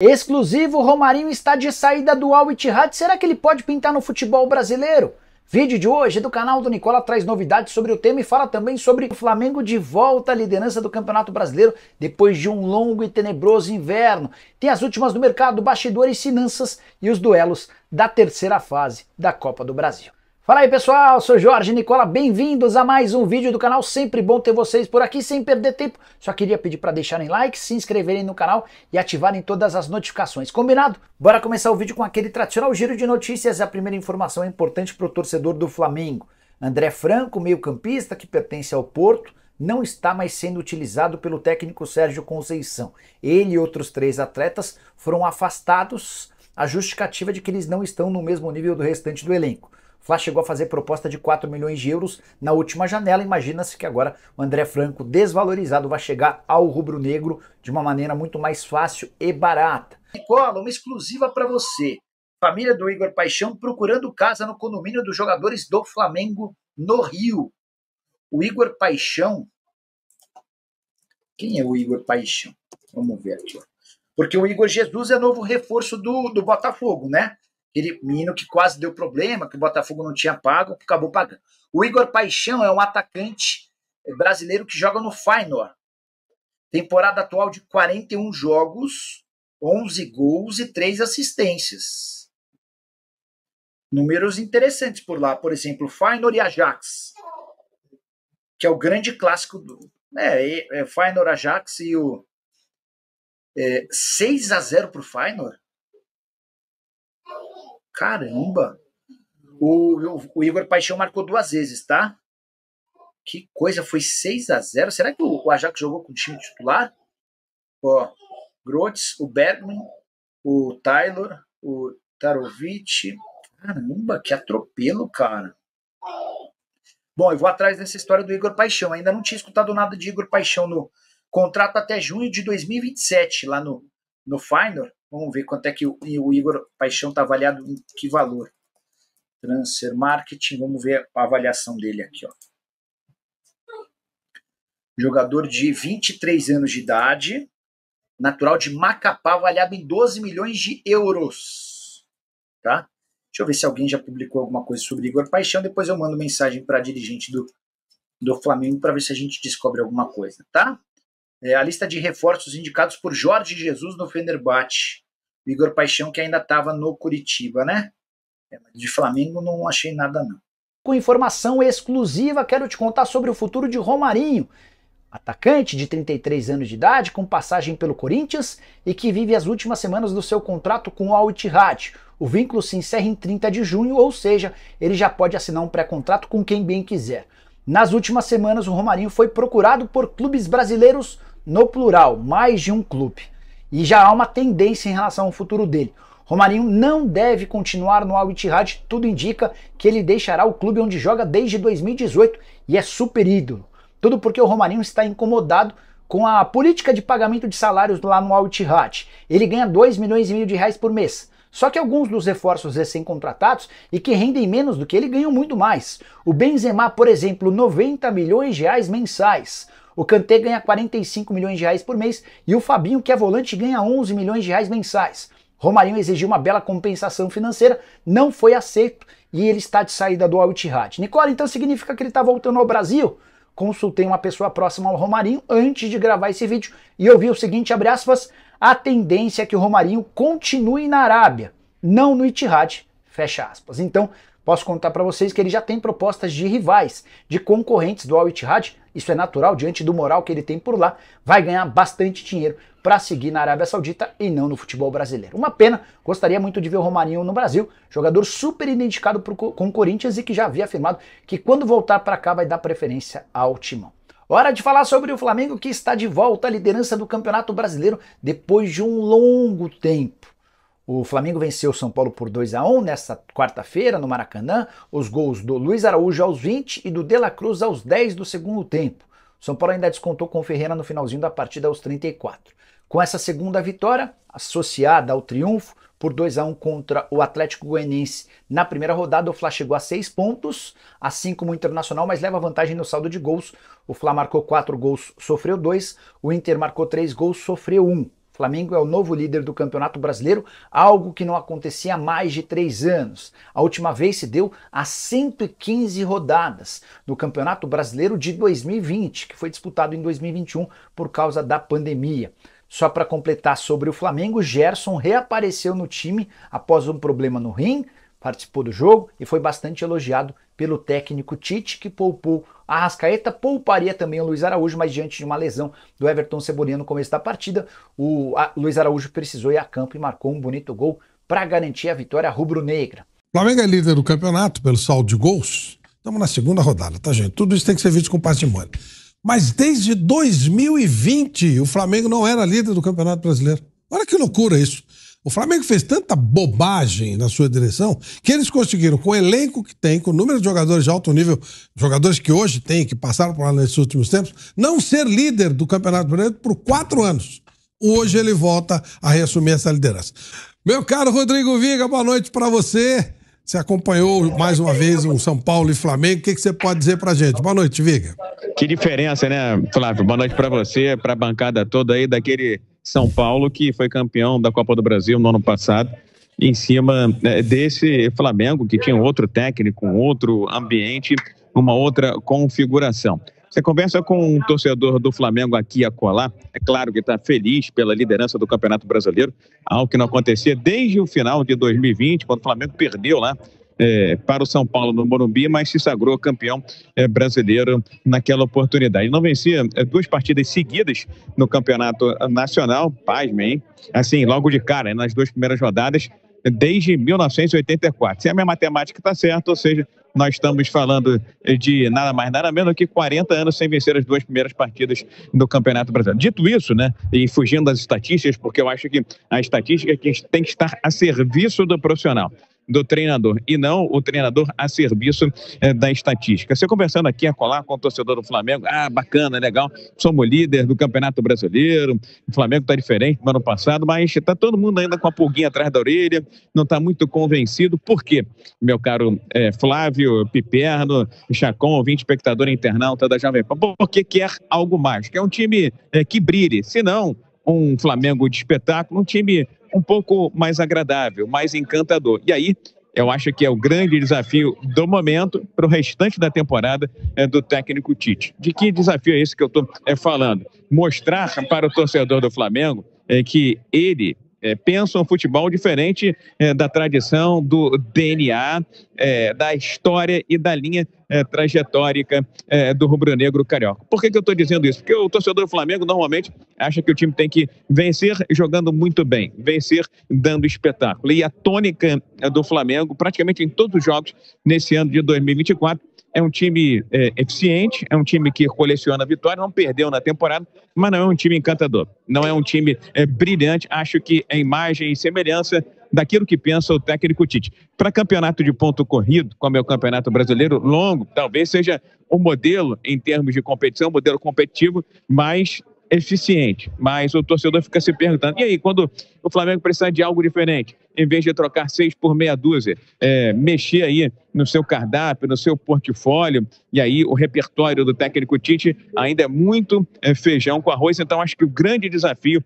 Exclusivo, Romarinho está de saída do Al Ittihad. Será que ele pode pintar no futebol brasileiro? Vídeo de hoje é do canal do Nicola traz novidades sobre o tema e fala também sobre o Flamengo de volta à liderança do Campeonato Brasileiro depois de um longo e tenebroso inverno. Tem as últimas do mercado, bastidores, finanças e os duelos da terceira fase da Copa do Brasil. Fala aí pessoal, Eu sou Jorge Nicola, bem-vindos a mais um vídeo do canal, sempre bom ter vocês por aqui, sem perder tempo, só queria pedir para deixarem like, se inscreverem no canal e ativarem todas as notificações, combinado? Bora começar o vídeo com aquele tradicional giro de notícias, a primeira informação é importante para o torcedor do Flamengo, André Franco, meio campista que pertence ao Porto, não está mais sendo utilizado pelo técnico Sérgio Conceição, ele e outros três atletas foram afastados, a justificativa é de que eles não estão no mesmo nível do restante do elenco. Flá chegou a fazer proposta de 4 milhões de euros na última janela. Imagina-se que agora o André Franco, desvalorizado, vai chegar ao rubro-negro de uma maneira muito mais fácil e barata. Nicola, uma exclusiva para você. Família do Igor Paixão procurando casa no condomínio dos jogadores do Flamengo no Rio. O Igor Paixão. Quem é o Igor Paixão? Vamos ver aqui. Porque o Igor Jesus é novo reforço do, do Botafogo, né? Aquele menino que quase deu problema, que o Botafogo não tinha pago, acabou pagando. O Igor Paixão é um atacante brasileiro que joga no Feyenoord. Temporada atual de 41 jogos, 11 gols e 3 assistências. Números interessantes por lá, por exemplo, Feyenoord e Ajax, que é o grande clássico do. É, é Feyenoord, Ajax e o. É, 6 a 0 para o Feyenoord. Caramba! O, o, Igor Paixão marcou duas vezes, tá? Que coisa, foi 6 a 0 Será que o, o Ajax jogou com o time titular? Ó, Grotes, o Bergman, o Taylor, o Tarovic. Caramba, que atropelo, cara. Bom, eu vou atrás dessa história do Igor Paixão. Ainda não tinha escutado nada de Igor Paixão no contrato até junho de 2027 lá no, no Feyenoord. Vamos ver quanto é que o, o Igor Paixão está avaliado em que valor. Transfer Marketing, vamos ver a avaliação dele aqui. Ó. Jogador de 23 anos de idade, natural de Macapá, avaliado em 12 milhões de euros. Tá? Deixa eu ver se alguém já publicou alguma coisa sobre Igor Paixão. Depois eu mando mensagem para a dirigente do, do Flamengo para ver se a gente descobre alguma coisa, tá? É, a lista de reforços indicados por Jorge Jesus no Fenerbahçe. Igor Paixão, que ainda estava no Curitiba, né? É, de Flamengo não achei nada, não. Com informação exclusiva, quero te contar sobre o futuro de Romarinho, atacante de 33 anos de idade, com passagem pelo Corinthians e que vive as últimas semanas do seu contrato com o Al Ittihad. O vínculo se encerra em 30 de junho, ou seja, ele já pode assinar um pré-contrato com quem bem quiser. Nas últimas semanas, o Romarinho foi procurado por clubes brasileiros no plural, mais de um clube. E já há uma tendência em relação ao futuro dele. Romarinho não deve continuar no Al Ittihad, tudo indica que ele deixará o clube onde joga desde 2018 e é super ídolo. Tudo porque o Romarinho está incomodado com a política de pagamento de salários lá no Al Ittihad. Ele ganha 2 milhões e meio de reais por mês. Só que alguns dos reforços recém-contratados e que rendem menos do que ele ganham muito mais. O Benzema, por exemplo, 90 milhões de reais mensais. O Kanté ganha 45 milhões de reais por mês e o Fabinho, que é volante, ganha 11 milhões de reais mensais. Romarinho exigiu uma bela compensação financeira, não foi aceito e ele está de saída do Al Ittihad. Nicola, então significa que ele está voltando ao Brasil? Consultei uma pessoa próxima ao Romarinho antes de gravar esse vídeo e ouvi o seguinte, abre aspas, a tendência é que o Romarinho continue na Arábia, não no Ittihad, fecha aspas. Então, posso contar para vocês que ele já tem propostas de rivais, de concorrentes do Al Ittihad isso é natural diante do moral que ele tem por lá, vai ganhar bastante dinheiro para seguir na Arábia Saudita e não no futebol brasileiro. Uma pena, gostaria muito de ver o Romarinho no Brasil, jogador super identificado pro, com o Corinthians e que já havia afirmado que quando voltar para cá vai dar preferência ao Timão. Hora de falar sobre o Flamengo que está de volta à liderança do Campeonato Brasileiro depois de um longo tempo. O Flamengo venceu o São Paulo por 2 a 1 nesta quarta-feira no Maracanã. Os gols do Luiz Araújo aos 20 e do De La Cruz aos 10 do segundo tempo. São Paulo ainda descontou com o Ferreira no finalzinho da partida aos 34. Com essa segunda vitória, associada ao triunfo por 2 a 1 contra o Atlético Goianiense na primeira rodada, o Fla chegou a 6 pontos, assim como o Internacional, mas leva vantagem no saldo de gols. O Fla marcou 4 gols, sofreu 2, o Inter marcou 3 gols, sofreu 1. Um. Flamengo é o novo líder do Campeonato Brasileiro, algo que não acontecia há mais de três anos. A última vez se deu há 115 rodadas no Campeonato Brasileiro de 2020, que foi disputado em 2021 por causa da pandemia. Só para completar sobre o Flamengo, Gerson reapareceu no time após um problema no rim participou do jogo e foi bastante elogiado pelo técnico Tite, que poupou a Rascaeta, pouparia também o Luiz Araújo, mas diante de uma lesão do Everton Cebolinha no começo da partida, o Luiz Araújo precisou ir a campo e marcou um bonito gol para garantir a vitória rubro-negra. Flamengo é líder do campeonato pelo saldo de gols. Estamos na segunda rodada, tá, gente? Tudo isso tem que ser visto com parcimônia. Mas desde 2020, o Flamengo não era líder do Campeonato Brasileiro. Olha que loucura isso. O Flamengo fez tanta bobagem na sua direção que eles conseguiram, com o elenco que tem, com o número de jogadores de alto nível, jogadores que hoje tem, que passaram por lá nesses últimos tempos, não ser líder do Campeonato Brasileiro por quatro anos. Hoje ele volta a reassumir essa liderança. Meu caro Rodrigo Viga, boa noite para você. Você acompanhou mais uma vez um São Paulo e Flamengo. O que, que você pode dizer pra gente? Boa noite, Viga. Que diferença, né, Flávio? Boa noite para você, para a bancada toda aí daquele são Paulo, que foi campeão da Copa do Brasil no ano passado, em cima né, desse Flamengo, que tinha outro técnico, um outro ambiente, uma outra configuração. Você conversa com um torcedor do Flamengo aqui a colar. É claro que está feliz pela liderança do Campeonato Brasileiro, algo que não acontecia desde o final de 2020, quando o Flamengo perdeu lá é, para o São Paulo no Morumbi, mas se sagrou campeão é, brasileiro naquela oportunidade. não vencia é, duas partidas seguidas no Campeonato Nacional, pasmem, hein? assim, logo de cara, nas duas primeiras rodadas, desde 1984. Se a minha matemática está certa, ou seja, nós estamos falando de nada mais nada menos que 40 anos sem vencer as duas primeiras partidas do Campeonato Brasileiro. Dito isso, né, e fugindo das estatísticas, porque eu acho que a estatística é tem que estar a serviço do profissional do treinador e não o treinador a serviço é, da estatística. Você conversando aqui a colar com o torcedor do Flamengo, ah, bacana, legal, somos líder do Campeonato Brasileiro, o Flamengo está diferente do ano passado, mas está todo mundo ainda com a pulguinha atrás da orelha, não está muito convencido. Por quê, meu caro é, Flávio Piperno, Chacon, 20 espectador internauta da Jovem Pan? Porque quer algo mais, quer um time é, que brilhe, senão um Flamengo de espetáculo, um time um pouco mais agradável, mais encantador. E aí, eu acho que é o grande desafio do momento para o restante da temporada é, do técnico Tite. De que desafio é esse que eu estou é, falando? Mostrar para o torcedor do Flamengo é, que ele é, pensam futebol diferente é, da tradição, do DNA, é, da história e da linha é, trajetórica é, do rubro-negro carioca. Por que, que eu estou dizendo isso? Porque o torcedor do Flamengo normalmente acha que o time tem que vencer jogando muito bem, vencer dando espetáculo. E a tônica é, do Flamengo, praticamente em todos os jogos nesse ano de 2024, é um time é, eficiente, é um time que coleciona vitória, não perdeu na temporada, mas não é um time encantador. Não é um time é, brilhante. Acho que é imagem e semelhança daquilo que pensa o técnico Tite. Para campeonato de ponto corrido, como é o campeonato brasileiro, longo, talvez seja o modelo em termos de competição, modelo competitivo, mas eficiente. Mas o torcedor fica se perguntando: e aí, quando o Flamengo precisar de algo diferente, em vez de trocar seis por meia dúzia, é, mexer aí no seu cardápio, no seu portfólio, e aí o repertório do técnico Tite ainda é muito é, feijão com arroz. Então, acho que o grande desafio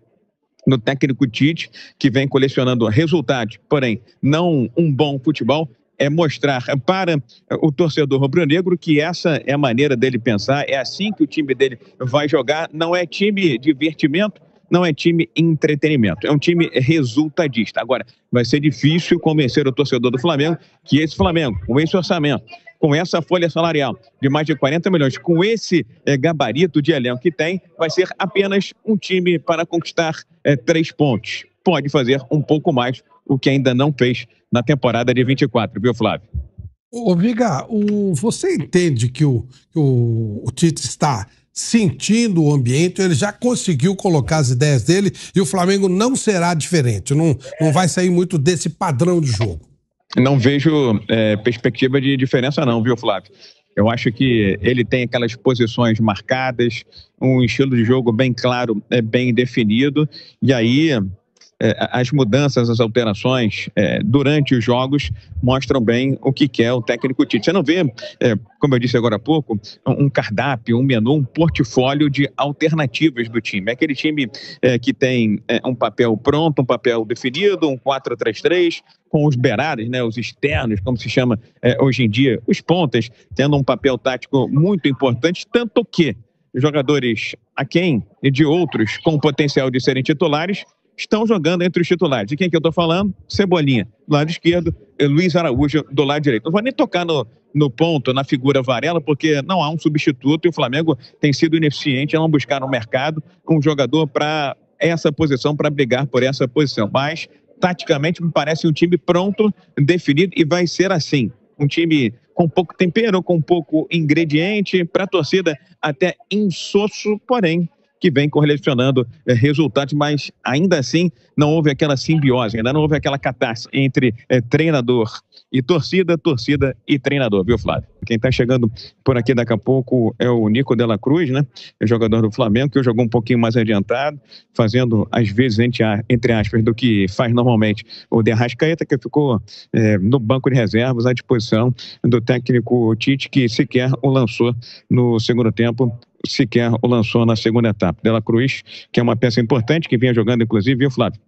no técnico Tite, que vem colecionando resultados, porém não um bom futebol, é mostrar para o torcedor rubro-negro que essa é a maneira dele pensar, é assim que o time dele vai jogar. Não é time divertimento, não é time entretenimento, é um time resultadista. Agora, vai ser difícil convencer o torcedor do Flamengo que esse Flamengo, com esse orçamento, com essa folha salarial de mais de 40 milhões, com esse é, gabarito de elenco que tem, vai ser apenas um time para conquistar é, três pontos. Pode fazer um pouco mais o que ainda não fez na temporada de 24, viu, Flávio? Ô, Viga, o, você entende que o, o, o Tite está sentindo o ambiente, ele já conseguiu colocar as ideias dele e o Flamengo não será diferente, não, não vai sair muito desse padrão de jogo. Não vejo é, perspectiva de diferença, não, viu, Flávio? Eu acho que ele tem aquelas posições marcadas, um estilo de jogo bem claro, é bem definido, e aí é, as mudanças, as alterações é, durante os jogos mostram bem o que é o técnico Tite. Você não vê, é, como eu disse agora há pouco, um cardápio, um menu, um portfólio de alternativas do time. É aquele time que tem um papel pronto, um papel definido, um 4-3-3, com os berares, né, os externos, como se chama hoje em dia, os pontas, tendo um papel tático muito importante, tanto que jogadores a quem de outros com potencial de serem titulares estão jogando entre os titulares. De quem que eu estou falando? Cebolinha, do lado esquerdo, eh, Luiz Araújo, do lado direito. Não vou nem tocar no, no ponto, na figura Varela, porque não há um substituto e o Flamengo tem sido ineficiente em não buscar no mercado um jogador para essa posição, para brigar por essa posição. Mas, taticamente, me parece um time pronto, definido e vai ser assim. Um time com pouco tempero, com pouco ingrediente, para a torcida até insosso, porém que vem correlacionando é, resultados, mas ainda assim não houve aquela simbiose, ainda não houve aquela catástrofe entre é, treinador e torcida, torcida e treinador, viu, Flávio? Quem está chegando por aqui daqui a pouco é o Nico Della Cruz, né? É jogador do Flamengo, que jogou um pouquinho mais adiantado, fazendo, às vezes, entre aspas, do que faz normalmente o De Arrascaeta, que ficou é, no banco de reservas à disposição do técnico Tite, que sequer o lançou no segundo tempo sequer o lançou na segunda etapa. Dela Cruz, que é uma peça importante, que vinha jogando, inclusive, viu, Flávio?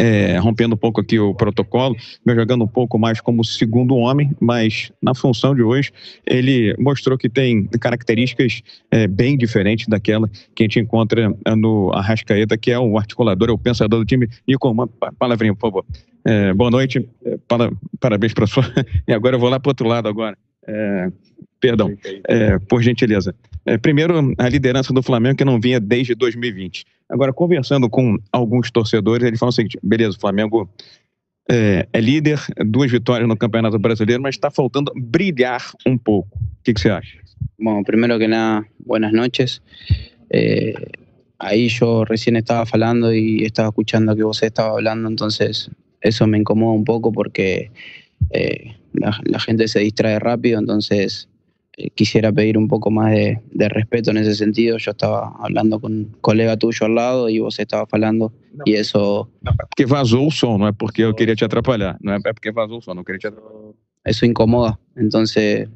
É, rompendo um pouco aqui o protocolo, jogando um pouco mais como segundo homem, mas na função de hoje ele mostrou que tem características é, bem diferentes daquela que a gente encontra é, no Arrascaeta, que é o articulador, é o pensador do time. Nico, uma palavrinha, por favor. É, boa noite, é, parabéns para sua. E agora eu vou lá para outro lado agora. É, perdão, é, por gentileza. É, primeiro, a liderança do Flamengo que não vinha desde 2020. Agora, conversando com alguns torcedores, eles falam o seguinte: beleza, o Flamengo é, é líder, duas vitórias no Campeonato Brasileiro, mas está faltando brilhar um pouco. O que, que você acha? Bom, primeiro que nada, boas noites eh, ahí yo recién estaba hablando y estaba escuchando que vos estaba hablando, entonces eso me incomoda un poco porque Eh, la, gente se distrae rápido, entonces eh, quisiera pedir un poco más de, respeto en ese sentido. Yo estaba hablando con un colega tuyo al lado y vos estabas hablando y eso... que no es porque yo quería te atrapalhar, no es porque vazou no quería te Eso incomoda, entonces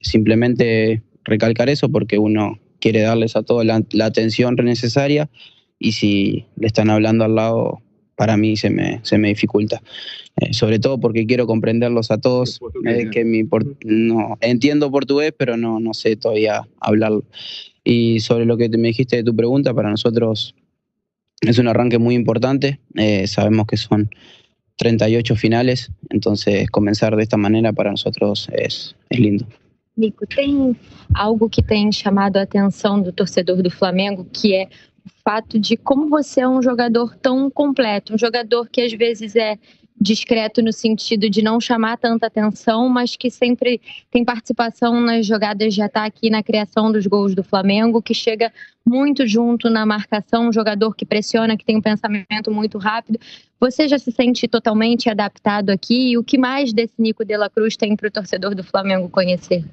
simplemente recalcar eso porque uno quiere darles a todos la atención necesaria y si le están hablando al lado para mí se me, se me dificulta. Eh, sobre todo porque quiero comprenderlos a todos, eh, que mi no, entiendo portugués, pero no, no sé todavía hablarlo. Y sobre lo que me dijiste de tu pregunta, para nosotros es un arranque muy importante, eh, sabemos que son 38 finales, entonces comenzar de esta manera para nosotros es, es lindo. Nico, ¿tiene algo que te llamado la atención del torcedor del Flamengo, que es fato de como você é um jogador tão completo, um jogador que às vezes é discreto no sentido de não chamar tanta atenção, mas que sempre tem participação nas jogadas de ataque e na criação dos gols do Flamengo, que chega muito junto na marcação, um jogador que pressiona, que tem um pensamento muito rápido. Você já se sente totalmente adaptado aqui? E o que mais desse Nico de la Cruz tem para o torcedor do Flamengo conhecer?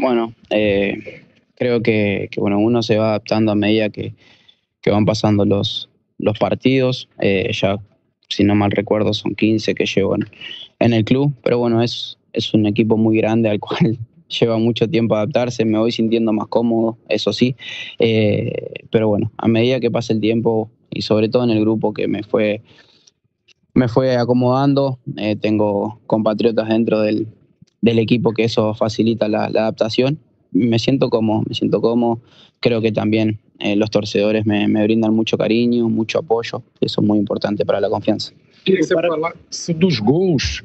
Bueno, eh, creo que, que bueno, uno se va adaptando a medida que que van pasando los, los partidos. Eh, ya, si no mal recuerdo, son 15 que llevo en, el club. Pero bueno, es, es un equipo muy grande al cual lleva mucho tiempo adaptarse. Me voy sintiendo más cómodo, eso sí. Eh, pero bueno, a medida que pasa el tiempo y sobre todo en el grupo que me fue, me fue acomodando, eh, tengo compatriotas dentro del, equipo que eso facilita la adaptación me siento como me siento como Creo que también eh, los torcedores me, me, brindan mucho cariño, mucho apoyo, eso es muy importante para la confianza. Quieres falar dos gols.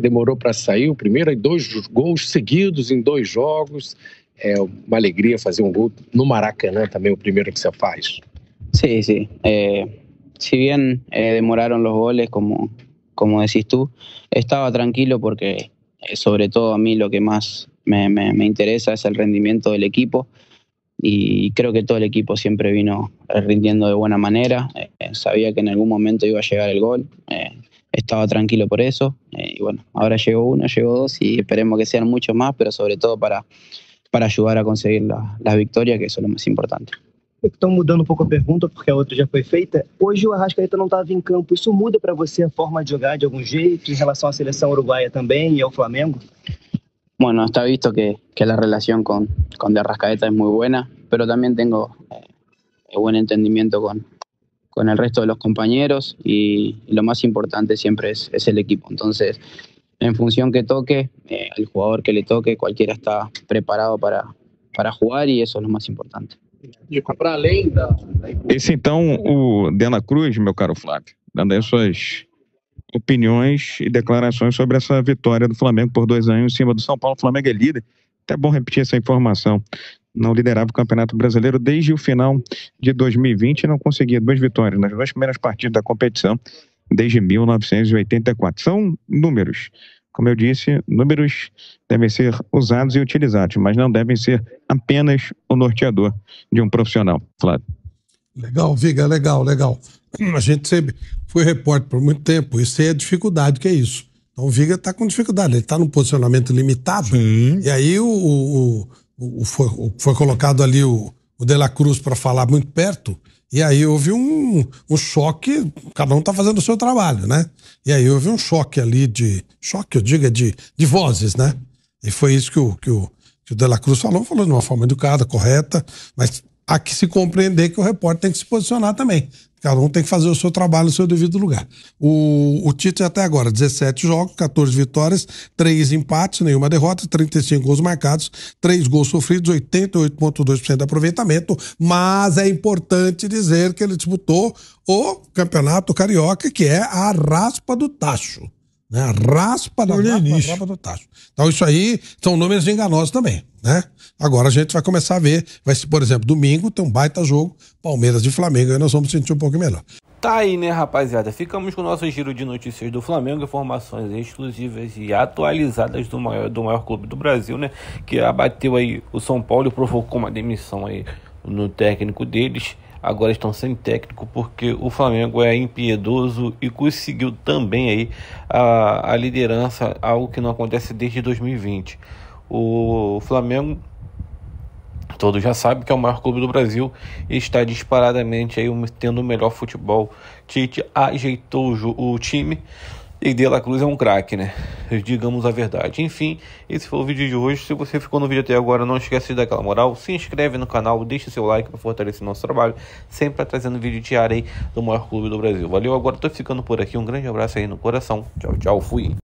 demoró para sair o primeiro, y dois gols seguidos en em dos Juegos, É uma alegria fazer um gol no Maracanã también el primero que se faz. Sí, sí, eh, si bien eh, demoraron los goles, como, como decís tú, estaba tranquilo porque sobre todo a mí lo que más me, interesa es el rendimiento del equipo y creo que todo el equipo siempre vino rindiendo de buena manera. Eh, sabía que en algún momento iba a llegar el gol, eh, estaba tranquilo por eso. Eh, y bueno, ahora llegó uno, llegó dos y esperemos que sean muchos más, pero sobre todo para, para ayudar a conseguir las la victorias, que eso es lo más importante. Están mudando un um poco a pergunta, porque a outra já foi feita. Hoje o Arrascaeta não estava em campo. Isso muda para você a forma de jogar de algum jeito, em relação à seleção uruguaia também e ao Flamengo? bueno, está visto que, la relación con, con de es muy buena, pero también tengo eh, buen entendimiento con, con el resto de los compañeros y, lo más importante siempre es, el equipo. Entonces, en función que toque, el eh, jugador que le toque, cualquiera está preparado para, para jugar y eso es lo más importante. Cruz, mi caro Flávio, dando opiniões e declarações sobre essa vitória do Flamengo por dois anos em cima do São Paulo. O Flamengo é líder. Até bom repetir essa informação. Não liderava o Campeonato Brasileiro desde o final de 2020 e não conseguia duas vitórias nas duas primeiras partidas da competição desde 1984. São números. Como eu disse, números devem ser usados e utilizados, mas não devem ser apenas o norteador de um profissional, Flávio. Legal, Viga, legal, legal. A gente sempre foi repórter por muito tempo, isso é a dificuldade que é isso. Então o Viga está com dificuldade, ele está num posicionamento limitado. Sim. E aí o, o, o, o foi, foi, colocado ali o, o De La Cruz para falar muito perto. E aí houve um, um choque, cada um está fazendo o seu trabalho, né? E aí houve um choque ali de. Choque, eu diga, é de, de vozes, né? E foi isso que o, que o, que o De La Cruz falou, falou de uma forma educada, correta, mas há que se compreender que o repórter tem que se posicionar também. Cada um tem que fazer o seu trabalho no seu devido lugar. O, o Tite até agora, 17 jogos, 14 vitórias, 3 empates, nenhuma derrota, 35 gols marcados, 3 gols sofridos, 88,2% de aproveitamento. Mas é importante dizer que ele disputou o Campeonato Carioca, que é a raspa do tacho. Né? A raspa da raspa, do tacho. Então, isso aí são números enganosos também. Né? Agora a gente vai começar a ver. Vai se, por exemplo, domingo tem um baita jogo, Palmeiras de Flamengo, aí nós vamos sentir um pouco melhor. Tá aí, né, rapaziada? Ficamos com o nosso giro de notícias do Flamengo, informações exclusivas e atualizadas do maior, do maior clube do Brasil, né? Que abateu aí o São Paulo e provocou uma demissão aí no técnico deles agora estão sem técnico porque o Flamengo é impiedoso e conseguiu também aí a, a liderança, algo que não acontece desde 2020. O Flamengo todos já sabem que é o maior clube do Brasil e está disparadamente aí tendo o melhor futebol. Tite ajeitou o, o time e De La Cruz é um craque, né? digamos a verdade. Enfim, esse foi o vídeo de hoje. Se você ficou no vídeo até agora, não esquece de dar aquela moral. Se inscreve no canal, deixa seu like para fortalecer nosso trabalho. Sempre trazendo vídeo diário aí do maior clube do Brasil. Valeu, agora estou ficando por aqui. Um grande abraço aí no coração. Tchau, tchau, fui.